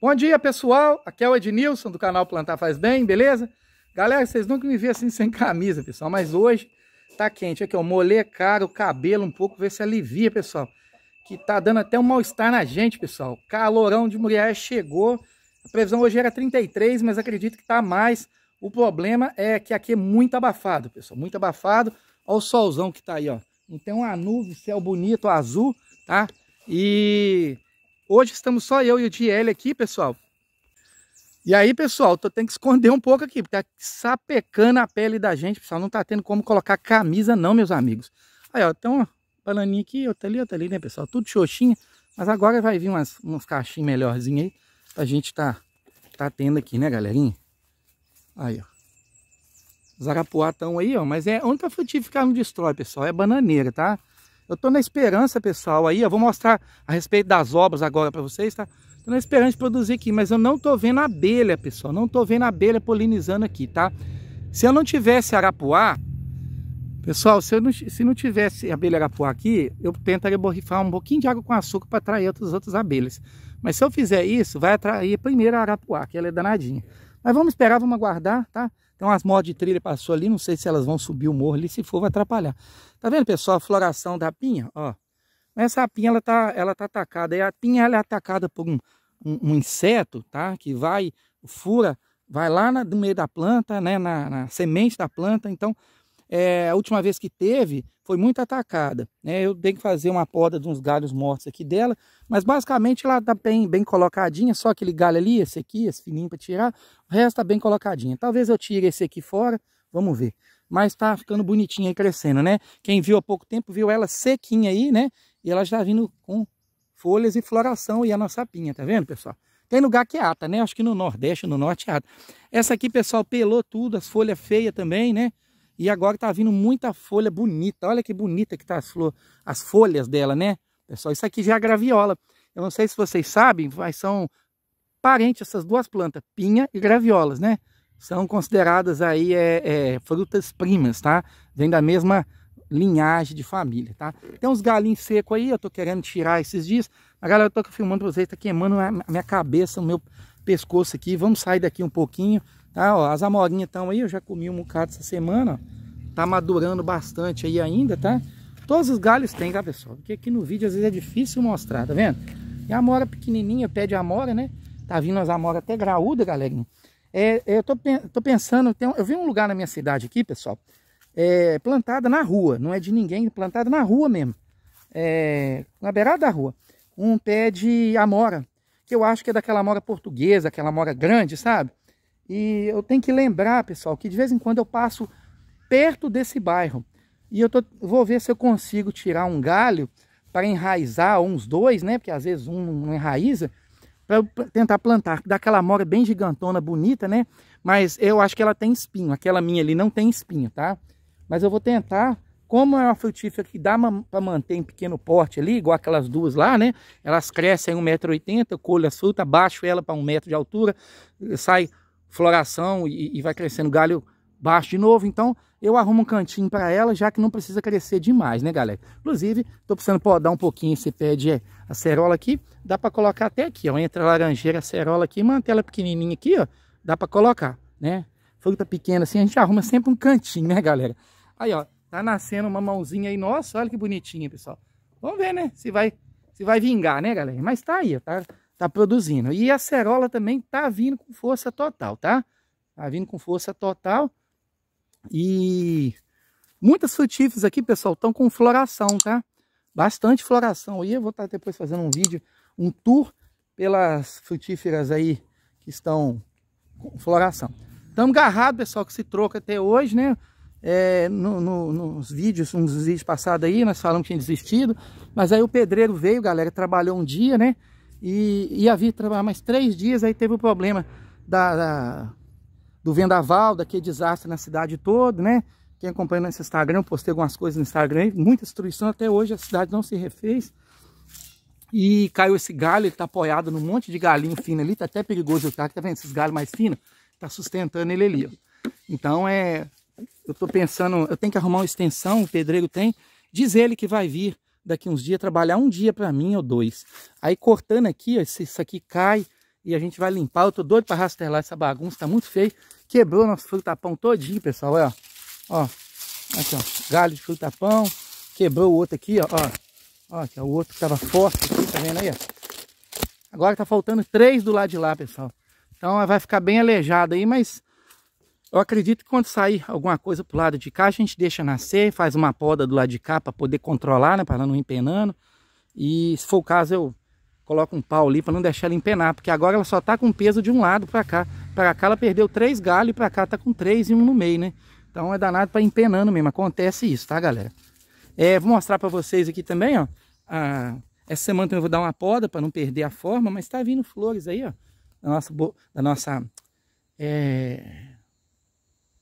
Bom dia, pessoal. Aqui é o Ednilson do canal Plantar Faz Bem, beleza? Galera, vocês nunca me viram assim sem camisa, pessoal, mas hoje tá quente. Aqui, ó, molhei cara o cabelo um pouco, ver se alivia, pessoal. Que tá dando até um mal-estar na gente, pessoal. Calorão de mulher chegou. A previsão hoje era 33, mas acredito que tá mais. O problema é que aqui é muito abafado, pessoal, muito abafado. Olha o solzão que tá aí, ó. Não tem uma nuvem, céu bonito, azul, tá? E Hoje estamos só eu e o Diel aqui, pessoal. E aí, pessoal, tô tendo que esconder um pouco aqui, porque tá sapecando a pele da gente, pessoal. Não tá tendo como colocar camisa não, meus amigos. Aí, ó, tem uma bananinha aqui, outra ali, outra ali, né, pessoal? Tudo xoxinha. Mas agora vai vir umas, uns caixinhos melhorzinhos aí, pra gente tá, tá tendo aqui, né, galerinha? Aí, ó. Os arapuá aí, ó, mas é a única frutífera que não destrói, pessoal, é bananeira, tá? Eu estou na esperança, pessoal, aí eu vou mostrar a respeito das obras agora para vocês, tá? Estou na esperança de produzir aqui, mas eu não estou vendo abelha, pessoal, não estou vendo abelha polinizando aqui, tá? Se eu não tivesse arapuá, pessoal, se, eu não, se não tivesse abelha arapuá aqui, eu tentaria borrifar um pouquinho de água com açúcar para atrair outras, outras abelhas. Mas se eu fizer isso, vai atrair primeiro a arapuá, que ela é danadinha. Mas vamos esperar, vamos aguardar, tá? Então as motos de trilha passou ali, não sei se elas vão subir o morro ali, se for vai atrapalhar. Tá vendo, pessoal, a floração da pinha, ó. Essa pinha, ela tá, ela tá atacada, e a pinha ela é atacada por um, um, um inseto, tá? Que vai, fura, vai lá na, no meio da planta, né? Na, na semente da planta, então... É, a última vez que teve, foi muito atacada. Né? Eu tenho que fazer uma poda de uns galhos mortos aqui dela, mas basicamente ela está bem, bem colocadinha, só aquele galho ali, esse aqui, esse fininho para tirar, o resto está bem colocadinha. Talvez eu tire esse aqui fora, vamos ver. Mas está ficando bonitinha e crescendo, né? Quem viu há pouco tempo viu ela sequinha aí, né? E ela já tá vindo com folhas e floração e a nossa pinha, tá vendo, pessoal? Tem lugar que ata, né? Acho que no Nordeste, no Norte ata. Essa aqui, pessoal, pelou tudo, as folhas feias também, né? E agora tá vindo muita folha bonita. Olha que bonita que tá as, flor, as folhas dela, né? Pessoal, isso aqui já é graviola. Eu não sei se vocês sabem, mas são parentes essas duas plantas, pinha e graviolas, né? São consideradas aí é, é, frutas primas, tá? Vem da mesma linhagem de família, tá? Tem uns galinhos secos aí, eu tô querendo tirar esses dias. A galera, eu tô filmando pra vocês, tá queimando a minha cabeça, o meu pescoço aqui. Vamos sair daqui um pouquinho. Ah, ó, as amorinhas estão aí, eu já comi um bocado essa semana, ó. Tá madurando bastante aí ainda, tá? Todos os galhos tem, tá, pessoal? Porque aqui no vídeo às vezes é difícil mostrar, tá vendo? E a amora pequenininha, pé de amora, né? Tá vindo as amoras até graúda, galerinha. É, é eu tô, tô pensando, tem, eu vi um lugar na minha cidade aqui, pessoal, é, plantada na rua, não é de ninguém, plantada na rua mesmo. É, na beirada da rua, um pé de amora, que eu acho que é daquela amora portuguesa, aquela amora grande, sabe? E eu tenho que lembrar, pessoal, que de vez em quando eu passo perto desse bairro. E eu tô, vou ver se eu consigo tirar um galho para enraizar uns dois, né? Porque às vezes um não enraiza, para tentar plantar. Daquela mora bem gigantona, bonita, né? Mas eu acho que ela tem espinho. Aquela minha ali não tem espinho, tá? Mas eu vou tentar. Como é uma frutífera que dá para manter em pequeno porte ali, igual aquelas duas lá, né? Elas crescem 1,80m, colho as frutas, baixo ela para 1 metro de altura, sai floração e, e vai crescendo galho baixo de novo. Então eu arrumo um cantinho para ela, já que não precisa crescer demais, né, galera? Inclusive, estou precisando podar um pouquinho esse pé de acerola aqui. Dá para colocar até aqui, ó, entre a laranjeira a acerola aqui, manter ela pequenininha aqui, ó. Dá para colocar, né? Fruta pequena assim, a gente arruma sempre um cantinho, né, galera? Aí, ó, tá nascendo uma mãozinha aí, nossa, olha que bonitinha, pessoal. Vamos ver, né, se vai, se vai vingar, né, galera? Mas tá aí, ó, tá tá produzindo. E a cerola também tá vindo com força total, tá? Tá vindo com força total. E muitas frutíferas aqui, pessoal, estão com floração, tá? Bastante floração. aí eu vou estar tá depois fazendo um vídeo, um tour pelas frutíferas aí que estão com floração. Estamos agarrados, pessoal, que se troca até hoje, né? É, no, no, nos vídeos, uns vídeos passados aí, nós falamos que tinha desistido, mas aí o pedreiro veio, galera, trabalhou um dia, né? e ia vir trabalhar mais três dias, aí teve o problema da, da do vendaval, daquele desastre na cidade toda, né? Quem acompanha nesse Instagram, eu postei algumas coisas no Instagram, muita destruição, até hoje a cidade não se refez. E caiu esse galho, ele tá apoiado num monte de galinho fino ali, tá até perigoso tá, tá vendo? Esses galhos mais finos, tá sustentando ele ali, ó. Então é, eu tô pensando, eu tenho que arrumar uma extensão, o pedreiro tem, diz ele que vai vir daqui uns dias, trabalhar um dia para mim ou dois. Aí cortando aqui, ó, isso aqui cai e a gente vai limpar. Eu tô doido para rastelar essa bagunça, tá muito feio. Quebrou nosso frutapão todinho, pessoal, olha, ó. Aqui, ó, galho de frutapão. Quebrou o outro aqui, ó, ó. ó aqui, ó, o outro que tava forte aqui, tá vendo aí, ó. Agora tá faltando três do lado de lá, pessoal. Então vai ficar bem aleijado aí, mas eu acredito que quando sair alguma coisa para o lado de cá, a gente deixa nascer, faz uma poda do lado de cá para poder controlar, né, para ela não empenando. E se for o caso, eu coloco um pau ali para não deixar ela empenar, porque agora ela só está com peso de um lado para cá. Para cá ela perdeu três galhos e para cá está com três e um no meio, né? Então é danado para empenando mesmo, acontece isso, tá galera? É, vou mostrar para vocês aqui também, ó. A... Ah, essa semana também eu vou dar uma poda para não perder a forma, mas está vindo flores aí, ó. Da nossa... Da nossa é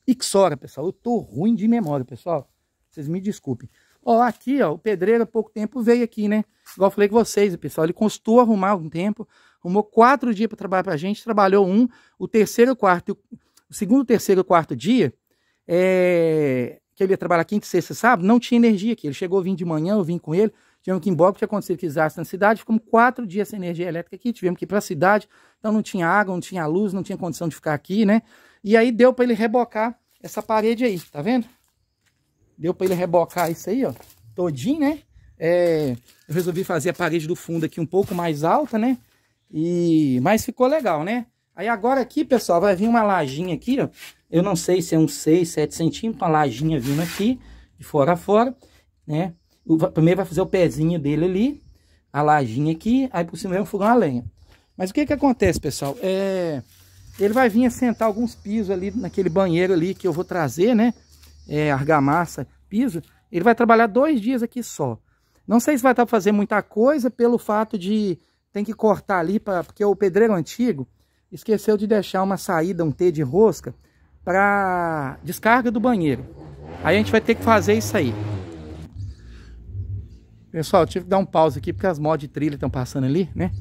Ixora, pessoal. Eu tô ruim de memória, pessoal. Vocês me desculpem. Ó, aqui, ó, o pedreiro há pouco tempo veio aqui, né? Igual eu falei com vocês, pessoal. Ele custou arrumar um tempo. Arrumou quatro dias para trabalhar para a gente. Trabalhou um, o terceiro, quarto. O segundo, terceiro e quarto dia, é... que ele ia trabalhar quinta, sexta, sabe? não tinha energia aqui. Ele chegou a vir de manhã, eu vim com ele. Tivemos que ir embora porque aconteceu que desastre na cidade. Ficamos quatro dias sem energia elétrica aqui. Tivemos que ir para a cidade. Então não tinha água, não tinha luz, não tinha condição de ficar aqui, né? E aí deu para ele rebocar essa parede aí, tá vendo? Deu para ele rebocar isso aí, ó, todinho, né? É, eu resolvi fazer a parede do fundo aqui um pouco mais alta, né? E, mas ficou legal, né? Aí agora aqui, pessoal, vai vir uma lajinha aqui, ó. Eu não sei se é uns 6, 7 centímetros, uma lajinha vindo aqui, de fora a fora, né? O, primeiro vai fazer o pezinho dele ali, a lajinha aqui, aí por cima vem um fogão a lenha. Mas o que que acontece, pessoal? É... Ele vai vir assentar alguns pisos ali naquele banheiro ali que eu vou trazer, né? É, argamassa, piso. Ele vai trabalhar dois dias aqui só. Não sei se vai estar fazendo fazer muita coisa pelo fato de tem que cortar ali, pra, porque o pedreiro antigo esqueceu de deixar uma saída, um T de rosca, para descarga do banheiro. Aí a gente vai ter que fazer isso aí. Pessoal, tive que dar um pause aqui porque as mods de trilha estão passando ali, né?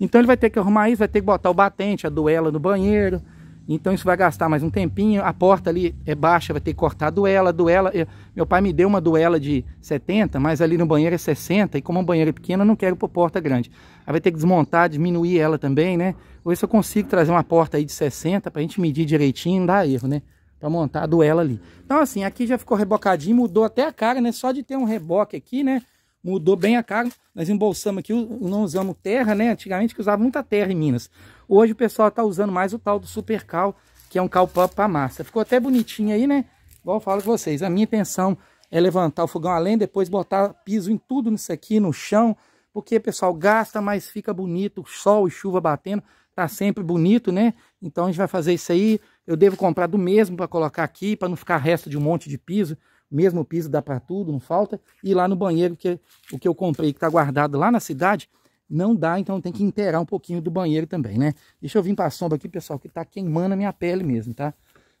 Então ele vai ter que arrumar isso, vai ter que botar o batente, a duela no banheiro. Então isso vai gastar mais um tempinho. A porta ali é baixa, vai ter que cortar a duela. A duela eu, meu pai me deu uma duela de 70, mas ali no banheiro é 60. E como o banheiro é pequeno, eu não quero por porta grande. Aí vai ter que desmontar, diminuir ela também, né? Ou se eu consigo trazer uma porta aí de 60 para a gente medir direitinho, não dá erro, né? Para montar a duela ali. Então assim, aqui já ficou rebocadinho, mudou até a cara, né? Só de ter um reboque aqui, né? mudou bem a cara. Nós embolsamos aqui, não usamos terra, né? Antigamente que usava muita terra em Minas. Hoje o pessoal está usando mais o tal do super cal, que é um cal para massa. Ficou até bonitinho aí, né? Igual eu falo com vocês, a minha intenção é levantar o fogão além, depois botar piso em tudo nisso aqui, no chão, porque, pessoal, gasta, mas fica bonito, sol e chuva batendo, tá sempre bonito, né? Então a gente vai fazer isso aí, eu devo comprar do mesmo para colocar aqui, para não ficar resto de um monte de piso, mesmo piso dá para tudo, não falta. E lá no banheiro, que é o que eu comprei, que está guardado lá na cidade, não dá, então tem que inteirar um pouquinho do banheiro também, né? Deixa eu vir para a sombra aqui, pessoal, que está queimando a minha pele mesmo, tá?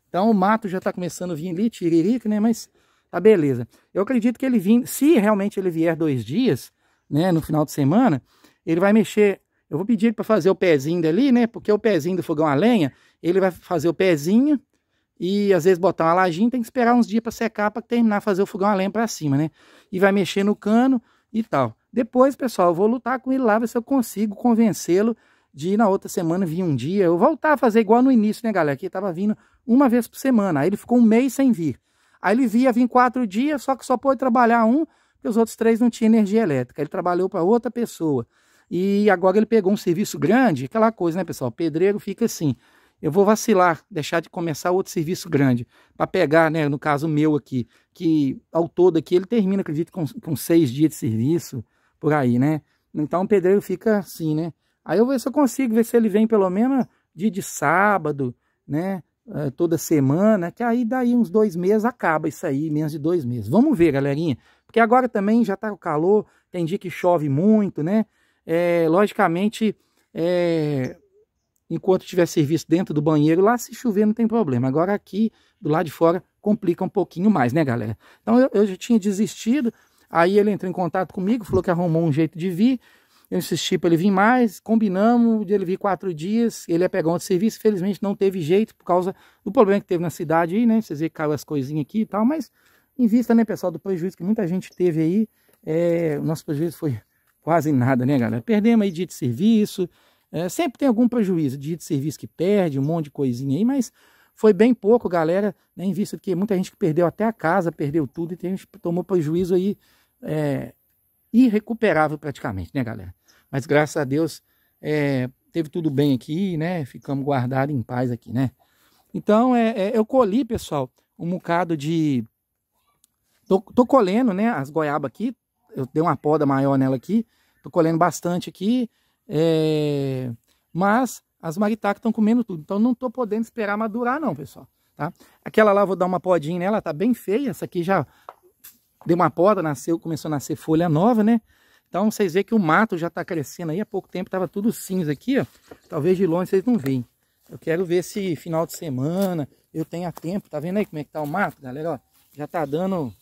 Então o mato já está começando a vir ali, tiririca, né? Mas tá beleza. Eu acredito que ele vim se realmente ele vier dois dias, né, no final de semana, ele vai mexer. Eu vou pedir para fazer o pezinho dali, né? Porque o pezinho do fogão a lenha, ele vai fazer o pezinho, e às vezes botar uma lajinha, tem que esperar uns dias para secar para terminar fazer o fogão a lenha para cima, né? E vai mexer no cano e tal. Depois, pessoal, eu vou lutar com ele lá, ver se eu consigo convencê-lo de ir na outra semana vir um dia. Eu voltar a fazer igual no início, né, galera? Que tava vindo uma vez por semana. Aí ele ficou um mês sem vir. Aí ele via vir quatro dias, só que só pôde trabalhar um, porque os outros três não tinham energia elétrica. Ele trabalhou para outra pessoa. E agora ele pegou um serviço grande, aquela coisa, né, pessoal? O pedreiro fica assim eu vou vacilar, deixar de começar outro serviço grande, para pegar, né, no caso meu aqui, que ao todo aqui ele termina, acredito, com, com seis dias de serviço, por aí, né? Então o pedreiro fica assim, né? Aí eu vou ver se eu consigo, ver se ele vem pelo menos dia de sábado, né? Eh, toda semana, que aí daí uns dois meses acaba isso aí, menos de dois meses. Vamos ver, galerinha, porque agora também já tá o calor, tem dia que chove muito, né? É, logicamente, é, enquanto tiver serviço dentro do banheiro, lá se chover não tem problema. Agora aqui, do lado de fora, complica um pouquinho mais, né, galera? Então eu, eu já tinha desistido, aí ele entrou em contato comigo, falou que arrumou um jeito de vir. Eu insisti para ele vir mais, combinamos de ele vir quatro dias, ele ia pegar outro serviço, felizmente não teve jeito por causa do problema que teve na cidade aí, né? Vocês viram que caiu as coisinhas aqui e tal, mas em vista, né, pessoal, do prejuízo que muita gente teve aí, é, o nosso prejuízo foi quase nada, né, galera? Perdemos aí dia de serviço, é, sempre tem algum prejuízo, dia de serviço que perde, um monte de coisinha aí, mas foi bem pouco, galera, né, em vista que muita gente que perdeu até a casa, perdeu tudo, e tem gente que tomou prejuízo aí é, irrecuperável praticamente, né, galera? Mas graças a Deus é, teve tudo bem aqui, né? Ficamos guardados em paz aqui, né? Então, é, é eu colhi, pessoal, um bocado de... Tô, tô colhendo, né, as goiabas aqui, eu dei uma poda maior nela aqui, tô colhendo bastante aqui, é, mas as maritacas estão comendo tudo, então não estou podendo esperar madurar não, pessoal. Tá? Aquela lá vou dar uma podinha nela, está tá bem feia, essa aqui já deu uma poda, nasceu, começou a nascer folha nova, né? Então vocês veem que o mato já está crescendo aí, há pouco tempo estava tudo cinza aqui, ó. Talvez de longe vocês não veem. Eu quero ver se final de semana eu tenha tempo, tá vendo aí como é que tá o mato, galera? Ó, já tá dando,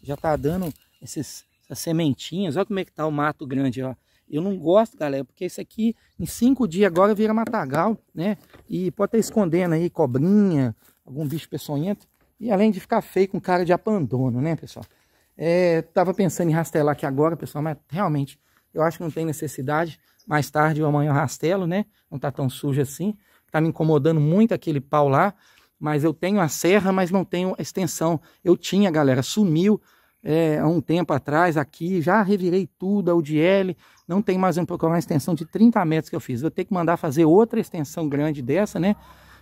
já tá dando esses, essas sementinhas, olha como é que tá o mato grande, ó. Eu não gosto, galera, porque isso aqui em cinco dias agora vira matagal, né? E pode estar escondendo aí cobrinha, algum bicho peçonhento. E além de ficar feio com cara de abandono, né, pessoal? É, tava pensando em rastelar aqui agora, pessoal, mas realmente eu acho que não tem necessidade. Mais tarde ou amanhã eu rastelo, né? Não tá tão sujo assim. Tá me incomodando muito aquele pau lá. Mas eu tenho a serra, mas não tenho a extensão. Eu tinha, galera, sumiu é, há um tempo atrás aqui, já revirei tudo, a UDL, não tem mais um pouco, uma extensão de 30 metros que eu fiz. Vou ter que mandar fazer outra extensão grande dessa, né?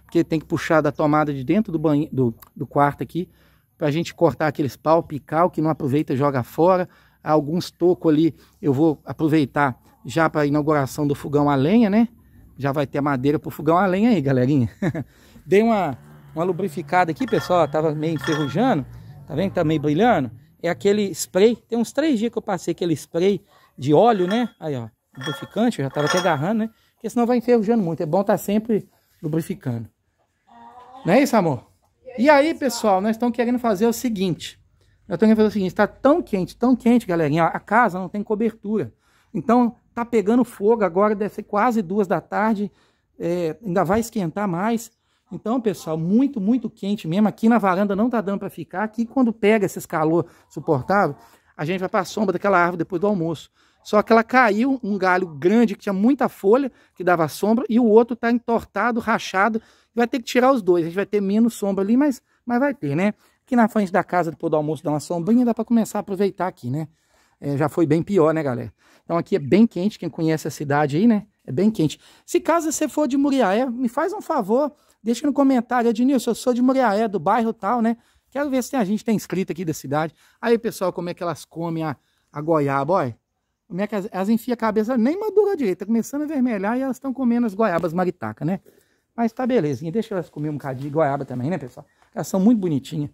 Porque tem que puxar da tomada de dentro do, banho, do, do quarto aqui, para a gente cortar aqueles pau, picar, o que não aproveita joga fora. Há alguns tocos ali eu vou aproveitar já para inauguração do fogão a lenha, né? Já vai ter madeira para o fogão a lenha aí, galerinha. Dei uma, uma lubrificada aqui, pessoal, tava meio enferrujando, tá vendo? Tá meio brilhando é aquele spray. Tem uns três dias que eu passei aquele spray de óleo, né? Aí, ó, lubrificante, eu já tava até agarrando, né? Porque senão vai enferrujando muito. É bom estar tá sempre lubrificando. Não é isso, amor? E aí, pessoal, nós estamos querendo fazer o seguinte. Nós estamos querendo fazer o seguinte. Está tão quente, tão quente, galerinha. A casa não tem cobertura. Então, tá pegando fogo agora, deve ser quase duas da tarde. É, ainda vai esquentar mais. Então, pessoal, muito, muito quente mesmo. Aqui na varanda não tá dando para ficar. Aqui, quando pega esses calor suportável, a gente vai para a sombra daquela árvore depois do almoço. Só que ela caiu, um galho grande que tinha muita folha, que dava sombra, e o outro está entortado, rachado, vai ter que tirar os dois. A gente vai ter menos sombra ali, mas, mas vai ter, né? Aqui na frente da casa, depois do almoço, dá uma sombrinha, dá para começar a aproveitar aqui, né? É, já foi bem pior, né, galera? Então aqui é bem quente, quem conhece a cidade aí, né? É bem quente. Se caso você for de Muriaé, me faz um favor, Deixa no comentário, Ednilson, eu sou de Moriaé, do bairro tal, né? Quero ver se tem, a gente tem inscrito aqui da cidade. Aí, pessoal, como é que elas comem a, a goiaba, olha. Como é que as, elas enfiam a cabeça, nem madura direito, tá começando a vermelhar e elas estão comendo as goiabas maritaca, né? Mas tá belezinha, deixa elas comer um bocadinho de goiaba também, né, pessoal? Elas são muito bonitinhas.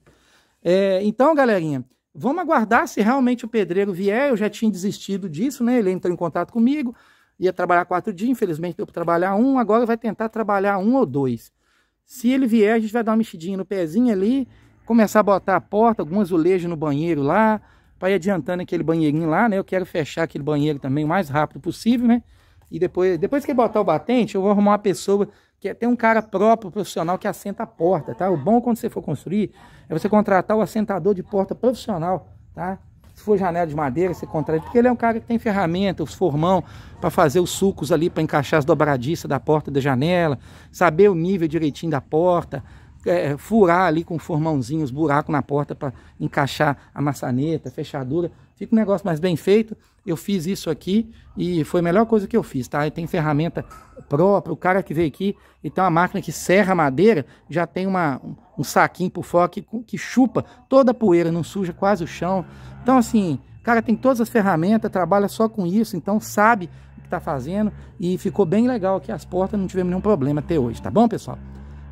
É, então, galerinha, vamos aguardar se realmente o pedreiro vier. Eu já tinha desistido disso, né? Ele entrou em contato comigo, ia trabalhar quatro dias, infelizmente deu para trabalhar um, agora vai tentar trabalhar um ou dois. Se ele vier, a gente vai dar uma mexidinha no pezinho ali, começar a botar a porta, algum azulejo no banheiro lá, para ir adiantando aquele banheirinho lá, né? Eu quero fechar aquele banheiro também o mais rápido possível, né? E depois, depois que botar o batente, eu vou arrumar uma pessoa que é, tem um cara próprio, profissional, que assenta a porta, tá? O bom quando você for construir é você contratar o assentador de porta profissional, tá? for janela de madeira, você contrata. Porque ele é um cara que tem ferramenta, os formão, para fazer os sucos ali, para encaixar as dobradiças da porta da janela, saber o nível direitinho da porta, é, furar ali com o formãozinho os buracos na porta para encaixar a maçaneta, a fechadura. Fica um negócio mais bem feito. Eu fiz isso aqui e foi a melhor coisa que eu fiz, tá? tem ferramenta próprio, o cara que veio aqui e tem uma máquina que serra a madeira, já tem uma, um saquinho por fora que, que chupa toda a poeira, não suja quase o chão. Então, assim, o cara tem todas as ferramentas, trabalha só com isso, então sabe o que está fazendo e ficou bem legal aqui as portas, não tivemos nenhum problema até hoje, tá bom, pessoal?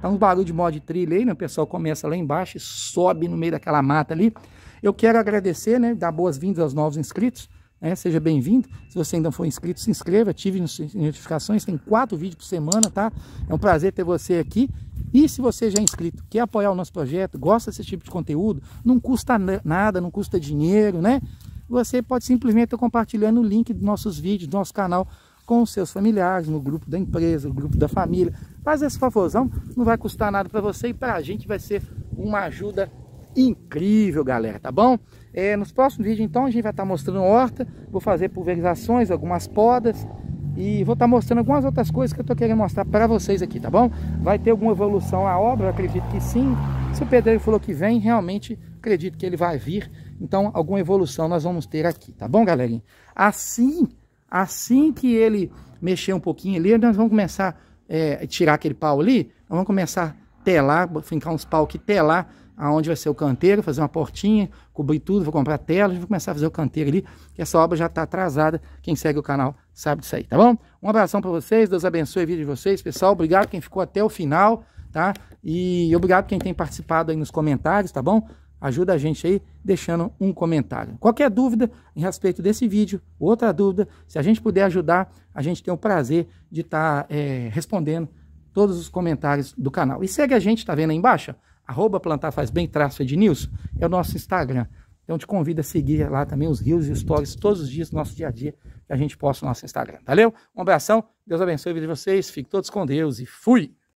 Tá um barulho de de trilha aí, né? O pessoal começa lá embaixo e sobe no meio daquela mata ali. Eu quero agradecer, né? Dar boas-vindas aos novos inscritos. Né? Seja bem-vindo. Se você ainda não for inscrito, se inscreva, ative as notificações. Tem quatro vídeos por semana, tá? É um prazer ter você aqui. E se você já é inscrito, quer apoiar o nosso projeto, gosta desse tipo de conteúdo, não custa nada, não custa dinheiro, né? Você pode simplesmente estar compartilhando o link dos nossos vídeos, do nosso canal, com os seus familiares, no grupo da empresa, no grupo da família. Faz esse favorzão, não vai custar nada para você e para a gente vai ser uma ajuda incrível, galera, tá bom? É, nos próximos vídeos, então, a gente vai estar tá mostrando horta, vou fazer pulverizações, algumas podas e vou estar tá mostrando algumas outras coisas que eu tô querendo mostrar para vocês aqui, tá bom? Vai ter alguma evolução a obra? Eu acredito que sim. Se o pedreiro falou que vem, realmente acredito que ele vai vir. Então, alguma evolução nós vamos ter aqui, tá bom, galerinha? Assim, assim que ele mexer um pouquinho ali, nós vamos começar a é, tirar aquele pau ali, nós vamos começar a telar, ficar uns pau que telar aonde vai ser o canteiro, fazer uma portinha, cobrir tudo, vou comprar telas, vou começar a fazer o canteiro ali, que essa obra já está atrasada, quem segue o canal sabe disso aí, tá bom? Um abração para vocês, Deus abençoe a vida de vocês, pessoal, obrigado quem ficou até o final, tá? E obrigado quem tem participado aí nos comentários, tá bom? Ajuda a gente aí deixando um comentário. Qualquer dúvida em respeito desse vídeo, outra dúvida, se a gente puder ajudar, a gente tem o prazer de estar tá, é, respondendo todos os comentários do canal. E segue a gente, tá vendo aí embaixo? arroba plantar faz bem, traço Ednilson, é o nosso Instagram. Então te convido a seguir lá também os rios e os stories todos os dias do nosso dia a dia que a gente posta no nosso Instagram. Valeu? Um abração, Deus abençoe a vida de vocês, fiquem todos com Deus e fui!